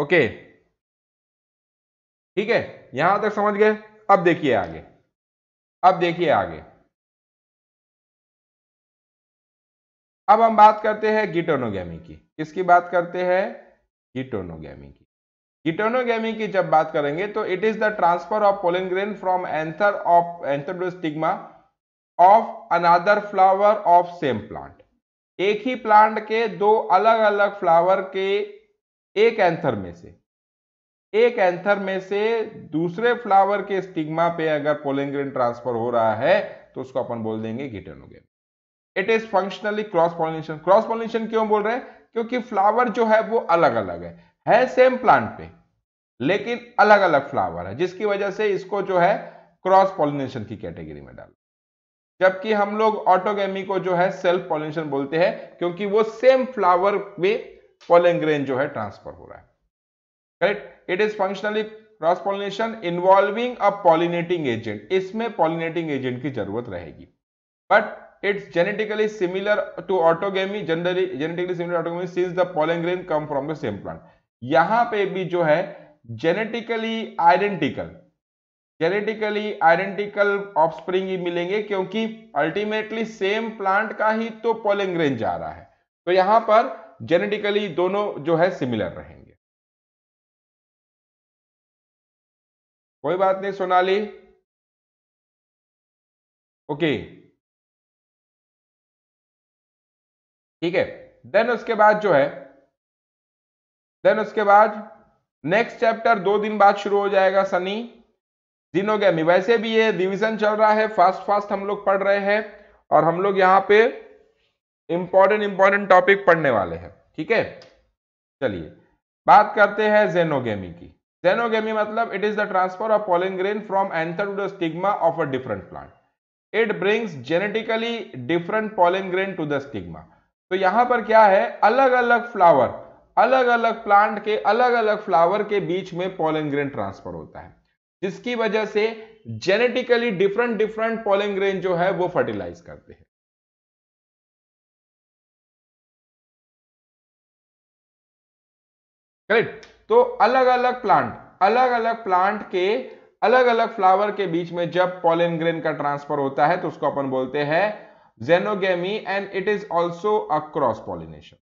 Okay ठीक है यहां तक समझ गए अब देखिए आगे अब देखिए आगे अब हम बात करते हैं गिटोनोगेमी की किसकी बात करते हैं गिटोनोगेमी की गिटोनोगेमी की जब बात करेंगे तो it is the transfer of pollen grain from anther of anther to stigma of another flower of same plant एक ही प्लांट के दो अलग अलग फ्लावर के एक एंथर में से एक एंथर में से दूसरे फ्लावर के स्टिग्मा पे अगर पोलेंग्रेन ट्रांसफर हो रहा है तो उसको अपन बोल देंगे geitonogamy it is functionally cross pollination cross pollination क्यों बोल रहे हैं क्योंकि फ्लावर जो है वो अलग अलग है है सेम प्लांट पे लेकिन अलग अलग फ्लावर है जिसकी वजह से इसको जो है क्रॉस पॉलिनेशन की कैटेगरी में डाल जबकि हम लोग ऑटोगेमी को जो है सेल्फ पॉलिनेशन बोलते हैं क्योंकि वो सेम फ्लावर में पोलेंग्रेन जो है ट्रांसफर हो रहा है correct it is functionally cross pollination involving a pollinating agent इसमें पॉलिनेटिंग एजेंट की जरूरत रहेगी but it's genetically similar to autogamy generally genetically similar autogamy since the pollen grain come from the same plant यहां पे भी जो है genetically identical genetically identical offspring ही मिलेंगे क्योंकि अल्टीमेटली सेम प्लांट का ही तो पोलेंग्रेन जा रहा है तो यहां पर जेनेटिकली दोनों जो है सिमिलर रहेंगे कोई बात नहीं सोनाली ओके ठीक है देन उसके बाद जो है देन उसके बाद नेक्स्ट चैप्टर दो दिन बाद शुरू हो जाएगा सनी जीनोगैमी वैसे भी ये रिवीजन चल रहा है फास्ट फास्ट हम लोग पढ़ रहे हैं और हम लोग यहाँ पे इंपॉर्टेंट इंपॉर्टेंट टॉपिक पढ़ने वाले हैं ठीक है चलिए बात करते हैं जेनोगेमी की जेनोगेमी मतलब it is the transfer of pollen grain from anther to the stigma of a different plant it brings genetically different pollen grain to the stigma तो यहां पर क्या है अलग अलग फ्लावर अलग अलग प्लांट के अलग अलग फ्लावर के बीच में पोलन ग्रेन ट्रांसफर होता है जिसकी वजह से genetically different different pollen grain जो है वो फर्टिलाइज करते हैं करेक्ट तो अलग अलग प्लांट अलग अलग प्लांट के अलग अलग फ्लावर के बीच में जब पॉलिन ग्रेन का ट्रांसफर होता है तो उसको अपन बोलते हैं xenogamy and it is also a cross pollination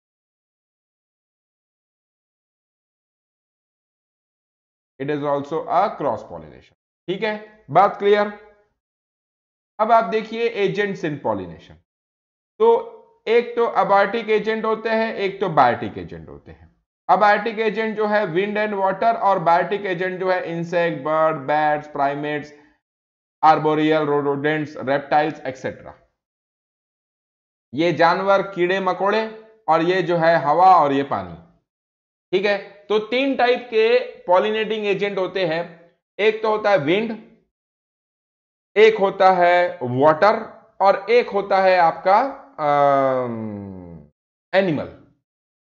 it is also a cross pollination ठीक है बात क्लियर अब आप देखिए एजेंट्स इन पॉलिनेशन तो एक तो अबायोटिक एजेंट होते हैं एक तो बायोटिक एजेंट होते हैं अबायोटिक बायोटिक एजेंट जो है विंड एंड वाटर और बायोटिक एजेंट जो है insect bird bats primates arboreal rodents reptiles etcetera ये जानवर कीड़े मकोड़े और ये जो है हवा और ये पानी ठीक है तो तीन टाइप के पॉलिनेटिंग एजेंट होते हैं एक तो होता है विंड एक होता है वाटर और एक होता है आपका आ, एनिमल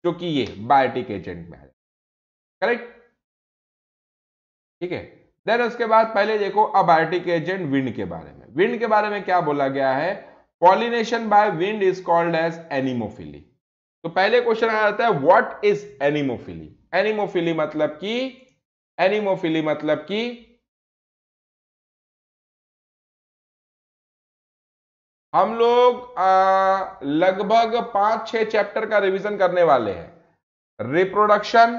जो कि ये बायोटिक एजेंट में आ करेक्ट ठीक है देन उसके बाद पहले देखो अबायोटिक एजेंट विंड के बारे में विंड के बारे में क्या बोला गया है pollination by wind is called as anemophily तो पहले क्वेश्चन आ जाता है व्हाट इज एनिमोफिली एनिमोफिली मतलब की एनिमोफिली मतलब की हम लोग लगभग पांच छह चैप्टर का रिवीजन करने वाले हैं रिप्रोडक्शन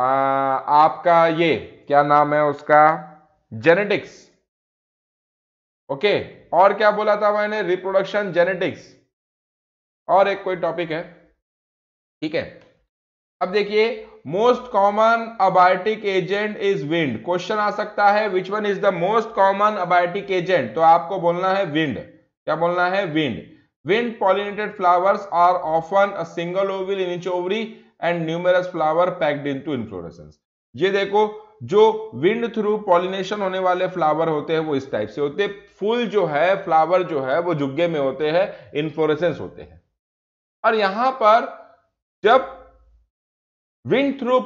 आपका ये क्या नाम है उसका जेनेटिक्स ओके और क्या बोला था मैंने रिप्रोडक्शन जेनेटिक्स और एक कोई टॉपिक है ठीक है अब देखिए most common abiotic agent is wind question आ सकता है which one is the most common abiotic agent तो आपको बोलना है विंड क्या बोलना है wind wind pollinated flowers are often a single ovule in each ovary and numerous flower packed in to inflorescence ये देखो जो विंड थ्रू पॉलिनेशन होने वाले फ्लावर होते हैं वो इस टाइप से होते हैं फूल जो है फ्लावर जो है वो जुग्गे में होते हैं इन्फ्लोरेसेंस होते हैं और यहां पर जब विंड थ्रू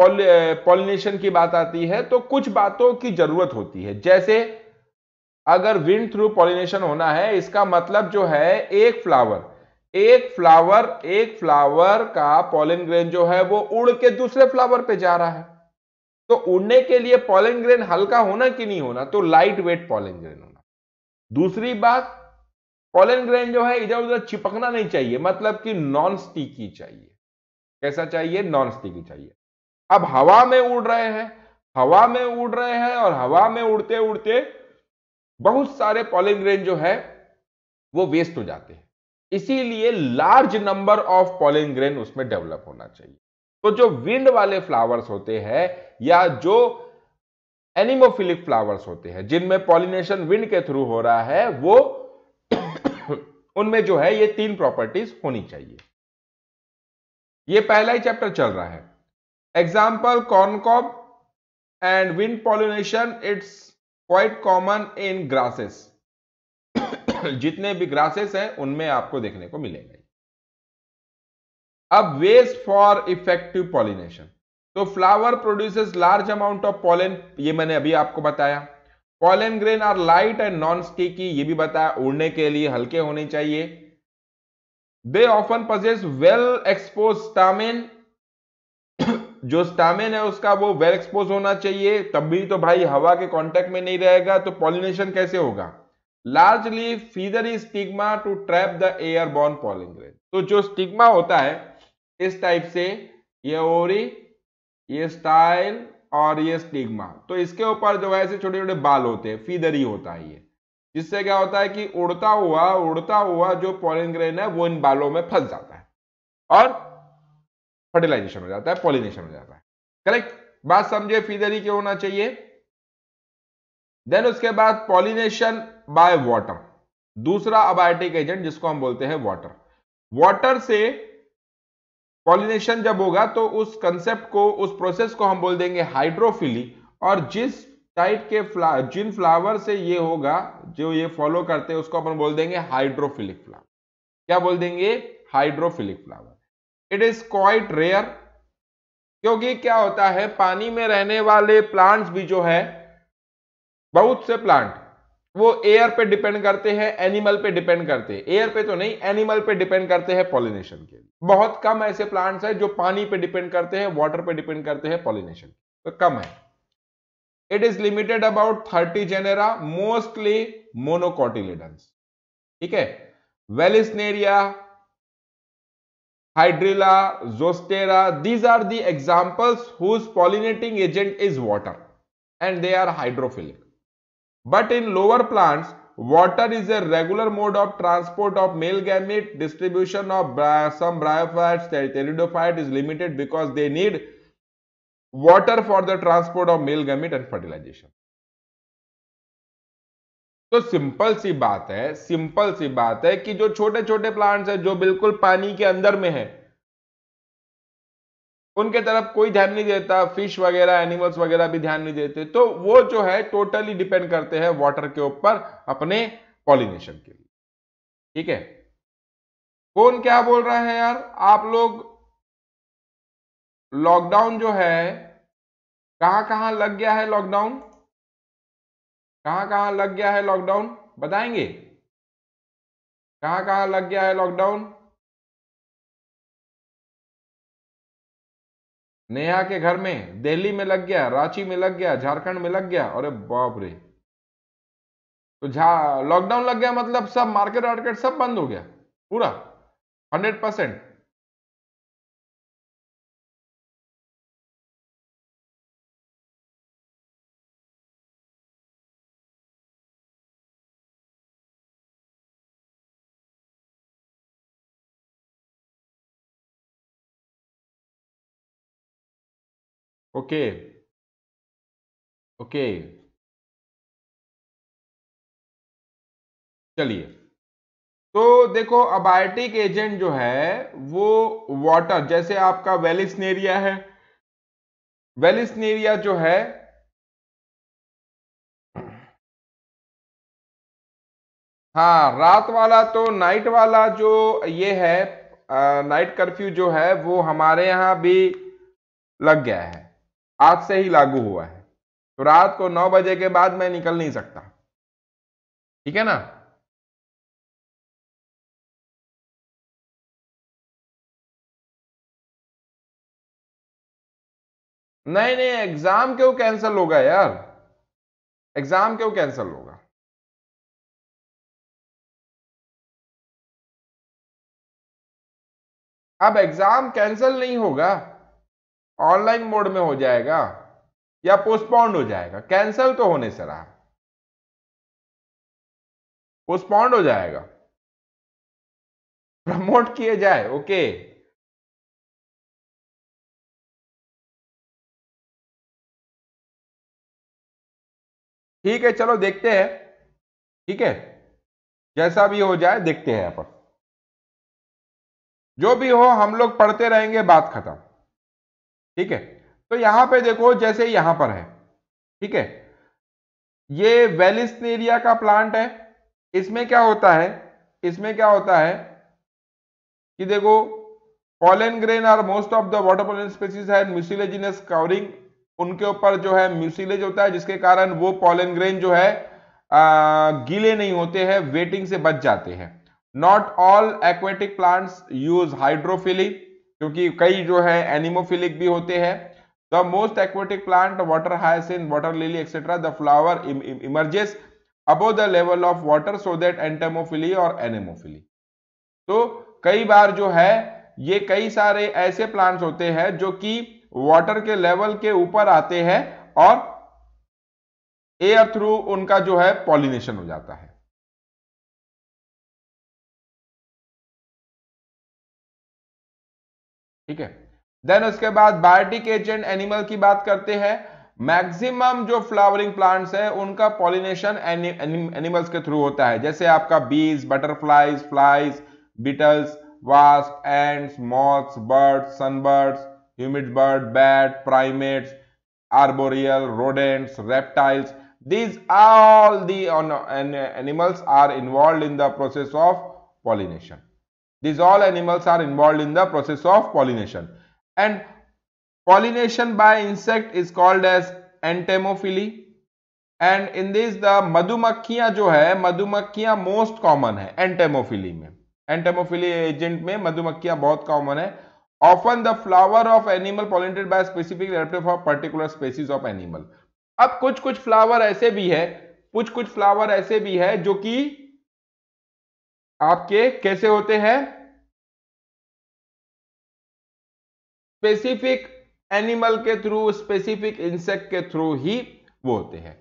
पॉलिनेशन की बात आती है तो कुछ बातों की जरूरत होती है जैसे अगर विंड थ्रू पॉलिनेशन होना है इसका मतलब जो है एक फ्लावर एक फ्लावर एक फ्लावर का पॉलिन ग्रेन जो है वो उड़ के दूसरे फ्लावर पे जा रहा है तो उड़ने के लिए पॉलिन ग्रेन हल्का होना कि नहीं होना तो लाइट वेट पॉलिन ग्रेन होना दूसरी बात पॉलिन ग्रेन जो है इधर उधर चिपकना नहीं चाहिए मतलब कि नॉन स्टिकी चाहिए कैसा चाहिए नॉन स्टिकी चाहिए अब हवा में उड़ रहे हैं हवा में उड़ रहे हैं और हवा में उड़ते उड़ते बहुत सारे पॉलिंग ग्रेन जो है वो वेस्ट हो जाते हैं इसीलिए large number of pollen grain उसमें डेवलप होना चाहिए तो जो विंड वाले फ्लावर्स होते हैं या जो एनिमोफिलिक फ्लावर्स होते हैं जिनमें पॉलिनेशन विंड के थ्रू हो रहा है वो उनमें जो है ये तीन प्रॉपर्टीज होनी चाहिए ये पहला ही चैप्टर चल रहा है example corncob and wind pollination it's quite common in grasses जितने भी ग्रासेस हैं उनमें आपको देखने को मिलेंगे अब वेस्ट फॉर इफेक्टिव पॉलिनेशन तो flower produces large amount of pollen ये मैंने अभी आपको बताया pollen grain are light and non sticky ये भी बताया उड़ने के लिए हल्के होने चाहिए they often possess well expose stamen जो स्टामिन है उसका वो वेल एक्सपोज होना चाहिए तब भी तो भाई हवा के कांटेक्ट में नहीं रहेगा तो पॉलिनेशन कैसे होगा largely feathery stigma to trap the air borne pollen तो जो स्टिग्मा होता है इस टाइप से ये ओरी ये स्टाइल और ये स्टिग्मा तो इसके ऊपर जो है छोटे छोटे बाल होते हैं फीदर ही होता है ये जिससे क्या होता है कि उड़ता हुआ उड़ता हुआ जो पॉलिन ग्रेन है वो इन बालों में फंस जाता है और फर्टिलाइजेशन हो जाता है पॉलिनेशन हो जाता है करेक्ट बात समझे फीदरी क्यों होना चाहिए देन उसके बाद पॉलिनेशन बाय वाटर दूसरा अबायोटिक एजेंट जिसको हम बोलते हैं वाटर वाटर से पॉलिनेशन जब होगा तो उस कंसेप्ट को उस प्रोसेस को हम बोल देंगे हाइड्रोफिली और जिस टाइप के फ्ला जिन फ्लावर से ये होगा जो ये फॉलो करते हैं उसको अपन बोल देंगे हाइड्रोफिलिक फ्लावर क्या बोल देंगे hydrophilic flower it is quite rare क्योंकि क्या होता है पानी में रहने वाले प्लांट्स भी जो है बहुत से प्लांट वो एयर पे डिपेंड करते हैं एनिमल पे डिपेंड करते हैं एयर पे तो नहीं एनिमल पे डिपेंड करते हैं पॉलिनेशन के लिए बहुत कम ऐसे प्लांट्स हैं जो पानी पे डिपेंड करते हैं वाटर पे डिपेंड करते हैं पॉलिनेशन तो कम है It is limited about 30 genera, mostly monocotyledons. Okay, है hydrilla zostera these are the examples whose pollinating agent is water and they are hydrophilic but in lower plants water is a regular mode of transport of male gamete distribution of some bryophytes pteridophyte is limited because they need water for the transport of male gamete and fertilization तो simple सी बात है simple सी बात है कि जो छोटे छोटे प्लांट्स हैं जो बिल्कुल पानी के अंदर में है उनके तरफ कोई ध्यान नहीं देता फिश वगैरह एनिमल्स वगैरह भी ध्यान नहीं देते तो वो जो है टोटली डिपेंड करते हैं वाटर के ऊपर अपने पॉलिनेशन के लिए ठीक है कौन क्या बोल रहा है यार आप लोग लॉकडाउन जो है कहां कहां लग गया है लॉकडाउन कहां कहां लग गया है लॉकडाउन बताएंगे कहां कहां लग गया है लॉकडाउन नेहा के घर में दिल्ली में लग गया रांची में लग गया झारखंड में लग गया अरे बाप रे तो झा लॉकडाउन लग गया मतलब सब मार्केट वार्केट सब बंद हो गया पूरा हंड्रेड परसेंट ओके ओके चलिए तो देखो अबायोटिक एजेंट जो है वो वाटर जैसे आपका वेलिस्नेरिया है वेलिस्नेरिया जो है हाँ रात वाला तो नाइट वाला जो ये है आ, नाइट कर्फ्यू जो है वो हमारे यहां भी लग गया है आज से ही लागू हुआ है तो रात को नौ बजे के बाद मैं निकल नहीं सकता ठीक है ना नहीं नहीं एग्जाम क्यों कैंसिल होगा यार एग्जाम क्यों कैंसिल होगा अब एग्जाम कैंसिल नहीं होगा ऑनलाइन मोड में हो जाएगा या पोस्टपोन्ड हो जाएगा कैंसल तो होने से रहा पोस्टपोन्ड हो जाएगा प्रमोट किए जाए ओके ठीक है चलो देखते हैं ठीक है जैसा भी हो जाए देखते हैं यहां पर जो भी हो हम लोग पढ़ते रहेंगे बात खत्म ठीक है तो यहां पे देखो जैसे यहां पर है ठीक है ये वेलिस्नेरिया का प्लांट है इसमें क्या होता है इसमें क्या होता है कि देखो पॉलन ग्रेन और most of the water pollen species है म्यूसिलेजिनस कवरिंग उनके ऊपर जो है म्यूसिलेज होता है जिसके कारण वो पॉलन ग्रेन जो है आ, गीले नहीं होते हैं वेटिंग से बच जाते हैं not all aquatic plants use hydrophily क्योंकि कई जो है एनिमोफिलिक भी होते हैं the most aquatic plant water hyacinth water lily etcetera the flower emerges above the level of water so that entomophily और एनेमोफिली तो कई बार जो है ये कई सारे ऐसे प्लांट्स होते हैं जो कि वाटर के लेवल के ऊपर आते हैं और एयर थ्रू उनका जो है पॉलिनेशन हो जाता है ठीक है देन उसके बाद बायोटिक एजेंट एनिमल की बात करते हैं मैक्सिमम जो फ्लावरिंग प्लांट्स है उनका पॉलिनेशन एनि, एनि, एनिमल्स के थ्रू होता है जैसे आपका bees butterflies flies beetles wasp ants moths birds sunbirds humming bird bat primates arboreal rodents reptiles these all the animals are involve in the process of pollination These all animals are involved in the process of pollination. And pollination by insect is called as entemophily. And in this the मधुमक्खियां जो है मधुमक्खियां most common है entomophily में entomophily agent में मधुमक्खियां बहुत common है often the flower of animal pollinated by specific relative of particular species of animal अब कुछ कुछ फ्लावर ऐसे भी है कुछ कुछ फ्लावर ऐसे भी है जो कि आपके कैसे होते हैं स्पेसिफिक एनिमल के थ्रू स्पेसिफिक इंसेक्ट के थ्रू ही वो होते हैं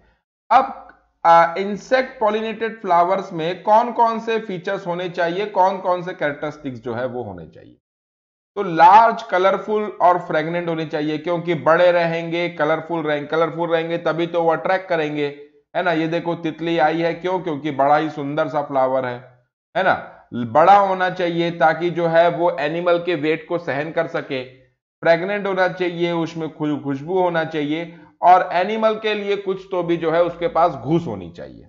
अब इंसेक्ट पॉलिनेटेड फ्लावर्स में कौन कौन से फीचर्स होने चाहिए कौन कौन से कैरेक्टरिस्टिक्स जो है वो होने चाहिए तो लार्ज कलरफुल और फ्रेगनेंट होने चाहिए क्योंकि बड़े रहेंगे कलरफुल रहेंगे कलरफुल रहेंगे तभी तो वो अट्रैक्ट करेंगे है ना ये देखो तितली आई है क्यों क्योंकि बड़ा ही सुंदर सा फ्लावर है है ना बड़ा होना चाहिए ताकि जो है वो एनिमल के वेट को सहन कर सके प्रेग्नेंट होना चाहिए उसमें खुशबू होना चाहिए और एनिमल के लिए कुछ तो भी जो है उसके पास घूस होनी चाहिए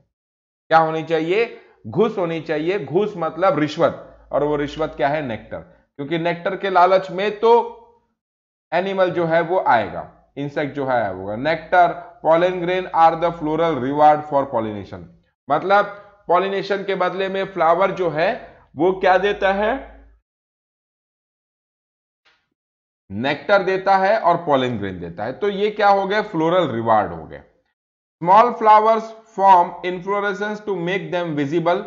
क्या होनी चाहिए घूस होनी चाहिए घूस मतलब रिश्वत और वो रिश्वत क्या है नेक्टर क्योंकि नेक्टर के लालच में तो एनिमल जो है वो आएगा इंसेक्ट जो है वो nectar pollen grain grain are the floral reward for pollination मतलब पॉलिनेशन के बदले में फ्लावर जो है वो क्या देता है नेक्टर देता है और पॉलिन ग्रेन देता है तो ये क्या हो गया फ्लोरल रिवार्ड हो गया small flowers form inflorescence to make them visible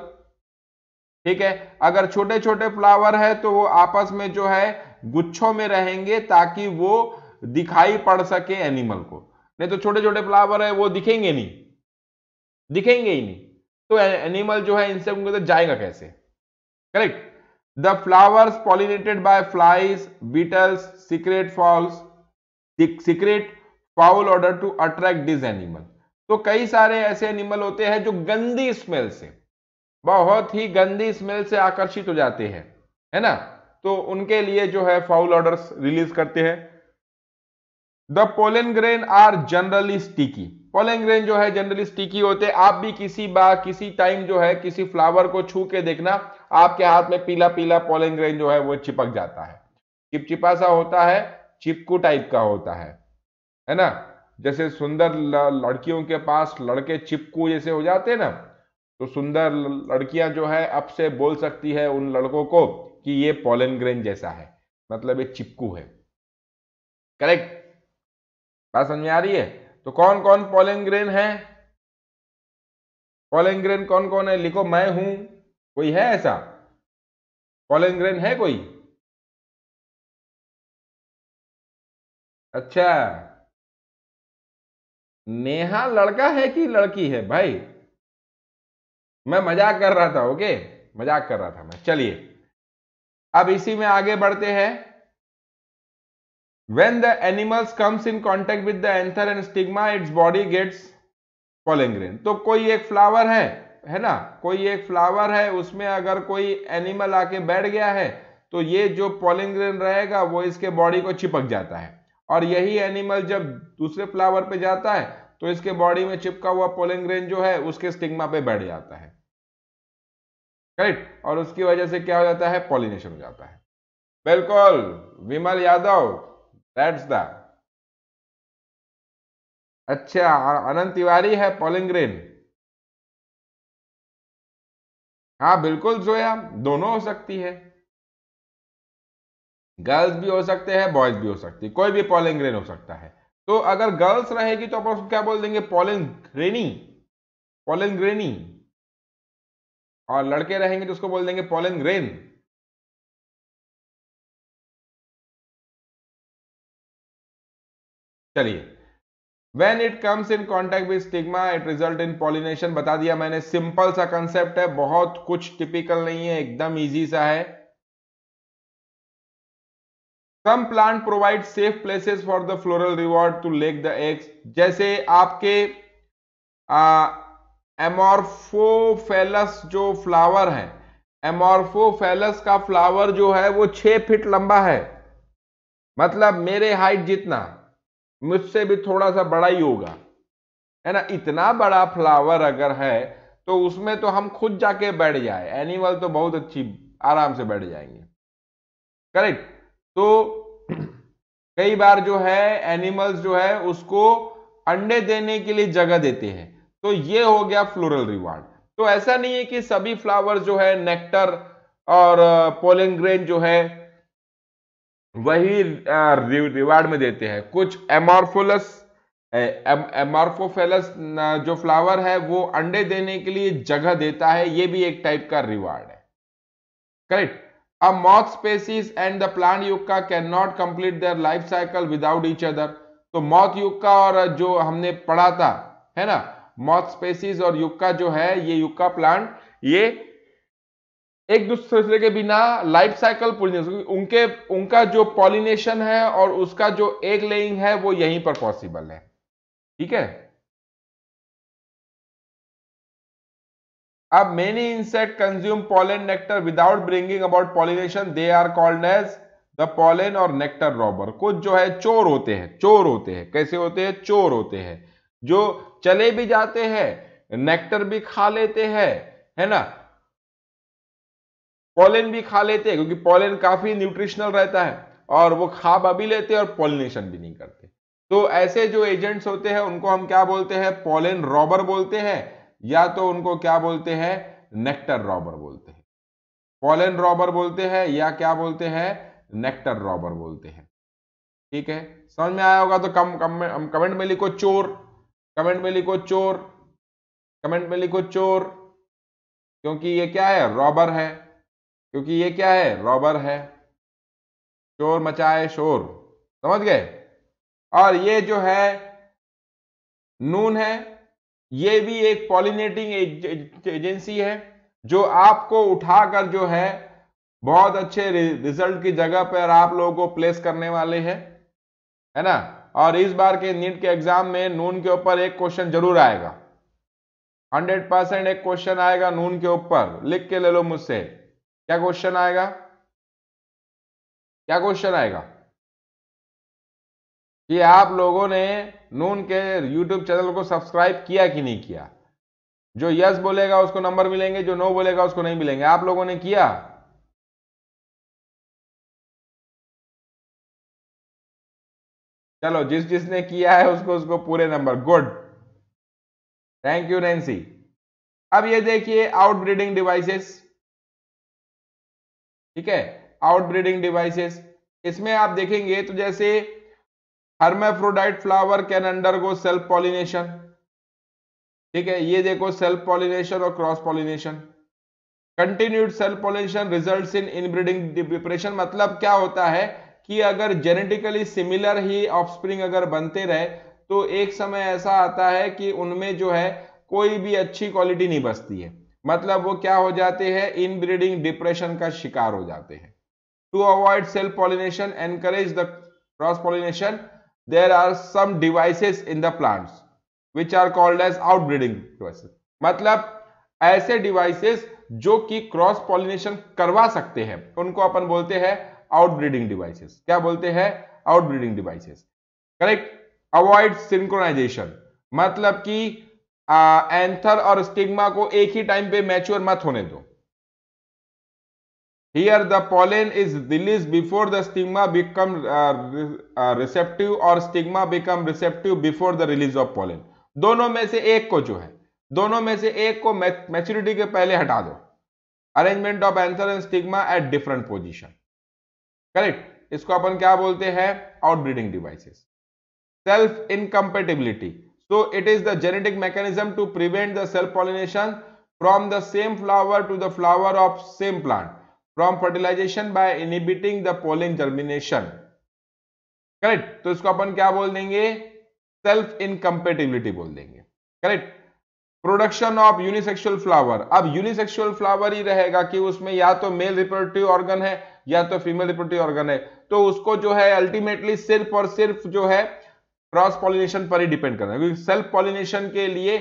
ठीक है अगर छोटे छोटे फ्लावर है तो वो आपस में जो है गुच्छों में रहेंगे ताकि वो दिखाई पड़ सके एनिमल को नहीं तो छोटे छोटे फ्लावर है वो दिखेंगे नहीं दिखेंगे ही नहीं तो एनिमल जो है इनसे उनके अंदर जाएगा कैसे correct the flowers pollinated by flies beetles secrete fouls secrete foul odour to attract this animal तो कई सारे ऐसे एनिमल होते हैं जो गंदी स्मेल से बहुत ही गंदी स्मेल से आकर्षित हो जाते हैं है ना तो उनके लिए जो है फाउल ऑर्डर रिलीज करते हैं the pollen grain are generally sticky following rain जो है जनरली स्टिकी होते हैं आप भी किसी बार किसी टाइम जो है किसी फ्लावर को छू के देखना आपके हाथ में पीला पीला फॉलोइंग रेन जो है वो चिपक जाता है चिपचिपा सा होता है चिपकू टाइप का होता है है ना जैसे सुंदर लड़कियों के पास लड़के चिपकू जैसे हो जाते हैं ना तो सुंदर लड़कियां जो है अब से बोल सकती है उन लड़कों को कि ये पॉलन ग्रेन जैसा है मतलब ये चिपकू है करेक्ट बात समझ में आ रही है तो कौन कौन पॉलिंग्रेन है पोलेंग्रेन कौन कौन है लिखो मैं हूं कोई है ऐसा पॉलिंग्रेन है कोई अच्छा नेहा लड़का है कि लड़की है भाई मैं मजाक कर रहा था ओके मजाक कर रहा था मैं चलिए अब इसी में आगे बढ़ते हैं when the animals comes in contact with the anther and stigma its body gets pollen तो कोई एक फ्लावर है है ना कोई एक फ्लावर है उसमें अगर कोई एनिमल आके बैठ गया है तो ये जो पोलिंग्रेन रहेगा वो इसके बॉडी को चिपक जाता है और यही एनिमल जब दूसरे फ्लावर पे जाता है तो इसके बॉडी में चिपका हुआ पोलिंग्रेन जो है उसके स्टिग्मा पे बैठ जाता है राइट और उसकी वजह से क्या हो जाता है पॉलिनेशन हो जाता है बिल्कुल विमल यादव दैट्स द अच्छा अनंत तिवारी है पॉलिंग ग्रीन हाँ बिल्कुल जोया दोनों हो सकती है गर्ल्स भी हो सकते हैं बॉयज भी हो सकती है कोई भी पॉलिंग ग्रेन हो सकता है तो अगर गर्ल्स रहेगी तो आप उसको क्या बोल देंगे पॉलिंग ग्रेनी पॉलिंग ग्रेनी और लड़के रहेंगे तो उसको बोल देंगे पॉलिंग ग्रेन चलिए when it comes in contact with stigma it result in pollination बता दिया मैंने सिंपल सा कंसेप्ट है बहुत कुछ टिपिकल नहीं है एकदम ईजी सा है some plant provide safe places for the floral reward to lay the eggs जैसे आपके एमोर्फोफेलस जो फ्लावर है एमोर्फोफेलस का फ्लावर जो है वो छह फिट लंबा है मतलब मेरे हाइट जितना मुझसे भी थोड़ा सा बड़ा ही होगा है ना इतना बड़ा फ्लावर अगर है तो उसमें तो हम खुद जाके बैठ जाए एनिमल तो बहुत अच्छी आराम से बैठ जाएंगे करेक्ट तो कई बार जो है एनिमल्स जो है उसको अंडे देने के लिए जगह देते हैं तो ये हो गया फ्लोरल रिवार्ड तो ऐसा नहीं है कि सभी फ्लावर्स जो है नेक्टर और पोलिंग ग्रेन जो है वही रिवार्ड में देते हैं कुछ एमॉर्फोलस एमोरफोफेलस जो फ्लावर है वो अंडे देने के लिए जगह देता है ये भी एक टाइप का रिवार्ड है correct a moth species and the plant yucca can not complete their life cycle without each other तो मॉथ युक्का और जो हमने पढ़ा था है ना मॉथ स्पेसिस और युक्का जो है ये युक्का प्लांट ये एक दूसरे के बिना लाइफ साइकिल पूरी नहीं उनके उनका जो पॉलिनेशन है और उसका जो एग लेइंग है वो यहीं पर पॉसिबल है ठीक है अब many insect consume pollen nectar without bringing about pollination they are called as the pollen और नेक्टर रॉबर कुछ जो है चोर होते हैं चोर होते हैं कैसे होते हैं चोर होते हैं जो चले भी जाते हैं नेक्टर भी खा लेते हैं है ना पोलन भी खा लेते हैं क्योंकि पोलन काफी न्यूट्रिशनल रहता है और वो खा भी लेते हैं और पोलिनेशन भी नहीं करते तो ऐसे जो एजेंट्स होते हैं उनको हम क्या बोलते हैं पोलन रॉबर बोलते हैं या तो उनको क्या बोलते हैं नेक्टर रॉबर बोलते हैं पोलन रॉबर बोलते हैं या क्या बोलते हैं नेक्टर रॉबर बोलते हैं ठीक है समझ में आया होगा तो कम कम कमेंट में लिखो चोर कमेंट में लिखो चोर कमेंट में लिखो चोर क्योंकि ये क्या है रॉबर है क्योंकि ये क्या है रॉबर है शोर मचाए शोर समझ गए और ये जो है नून है ये भी एक पॉलिनेटिंग एजेंसी है जो आपको उठाकर जो है बहुत अच्छे रिजल्ट की जगह पर आप लोगों को प्लेस करने वाले हैं है ना और इस बार के नीट के एग्जाम में नून के ऊपर एक क्वेश्चन जरूर आएगा हंड्रेड परसेंट एक क्वेश्चन आएगा नून के ऊपर लिख के ले लो मुझसे क्या क्वेश्चन आएगा क्या क्वेश्चन आएगा कि आप लोगों ने नून के यूट्यूब चैनल को सब्सक्राइब किया कि नहीं किया जो यस बोलेगा उसको नंबर मिलेंगे जो नो बोलेगा उसको नहीं मिलेंगे आप लोगों ने किया चलो जिस जिसने किया है उसको उसको पूरे number good thank you Nancy अब ये देखिए आउटब्रीडिंग डिवाइसेस ठीक है आउटब्रीडिंग डिवाइसेस इसमें आप देखेंगे तो जैसे hermaphrodite flower can undergo self pollination ठीक है ये देखो सेल्फ पॉलिनेशन और cross pollination continued self pollination result in inbreeding depression मतलब क्या होता है कि अगर जेनेटिकली सिमिलर ही ऑफस्प्रिंग अगर बनते रहे तो एक समय ऐसा आता है कि उनमें जो है कोई भी अच्छी क्वालिटी नहीं बचती है मतलब वो क्या हो जाते हैं इन ब्रीडिंग डिप्रेशन का शिकार हो जाते हैं to avoid self pollination encourage the cross pollination there are some devices in the plants which are called as out breeding devices मतलब ऐसे डिवाइसेस जो कि क्रॉस पॉलिनेशन करवा सकते हैं उनको अपन बोलते हैं आउट ब्रीडिंग डिवाइसेस क्या बोलते हैं out breeding devices correct avoid synchronization मतलब कि आ, एंथर और स्टिग्मा को एक ही टाइम पे मैच्योर मत होने दो here the pollen is release before the stigma become receptive और stigma become receptive before the release of pollen दोनों में से एक को जो है दोनों में से एक को मैच्योरिटी के पहले हटा दो arrangement of anther and stigma at different position correct इसको अपन क्या बोलते हैं outbreeding devices self incompatibility So it is the genetic mechanism to prevent the self pollination from the same flower to the flower of same plant from fertilization by inhibiting the pollen germination. correct to isko apan kya bol denge self incompatibility bol denge correct production of unisexual flower अब unisexual flower ही रहेगा कि उसमें या तो male reproductive organ है या तो फीमेल रिप्रोडक्टिव ऑर्गन है तो उसको जो है अल्टीमेटली सिर्फ और सिर्फ जो है क्रॉस पॉलिनेशन पर ही डिपेंड करना है क्योंकि सेल्फ पॉलिनेशन के लिए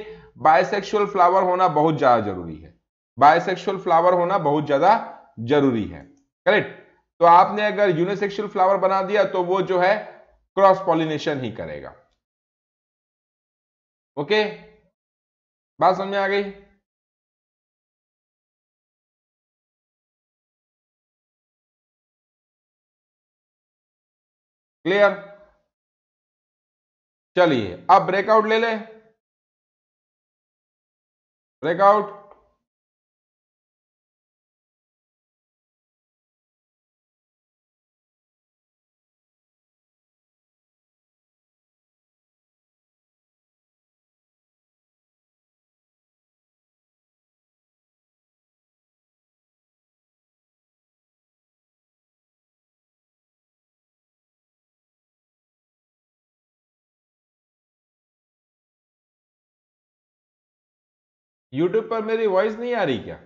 बायसेक्सुअल फ्लावर होना बहुत ज्यादा जरूरी है बायसेक्सुअल फ्लावर होना बहुत ज्यादा जरूरी है करेक्ट तो आपने अगर यूनिसेक्सुअल फ्लावर बना दिया तो वो जो है क्रॉस पॉलिनेशन ही करेगा ओके बात समझ में आ गई क्लियर चलिए अब ब्रेकआउट ले ले ब्रेकआउट यूट्यूब पर मेरी वॉइस नहीं आ रही क्या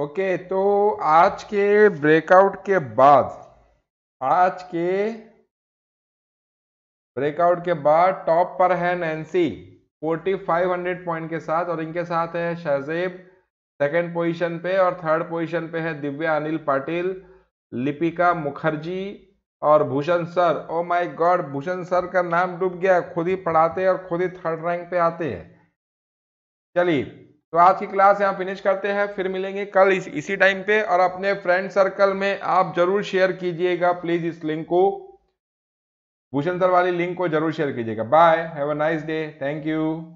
ओके okay, तो आज के ब्रेकआउट के बाद आज के ब्रेकआउट के बाद टॉप पर है नैन्सी 4500 पॉइंट के साथ और इनके साथ है शहजेब सेकेंड पोजीशन पे और थर्ड पोजीशन पे है दिव्या अनिल पाटिल लिपिका मुखर्जी और Bhushan sir oh my god Bhushan sir का नाम डूब गया खुद ही पढ़ाते और खुद ही थर्ड रैंक पे आते हैं चलिए तो आज की क्लास यहाँ फिनिश करते हैं फिर मिलेंगे कल इस, इसी टाइम पे और अपने फ्रेंड सर्कल में आप जरूर शेयर कीजिएगा प्लीज इस लिंक को भूषण सर वाली लिंक को जरूर शेयर कीजिएगा bye have a nice day thank you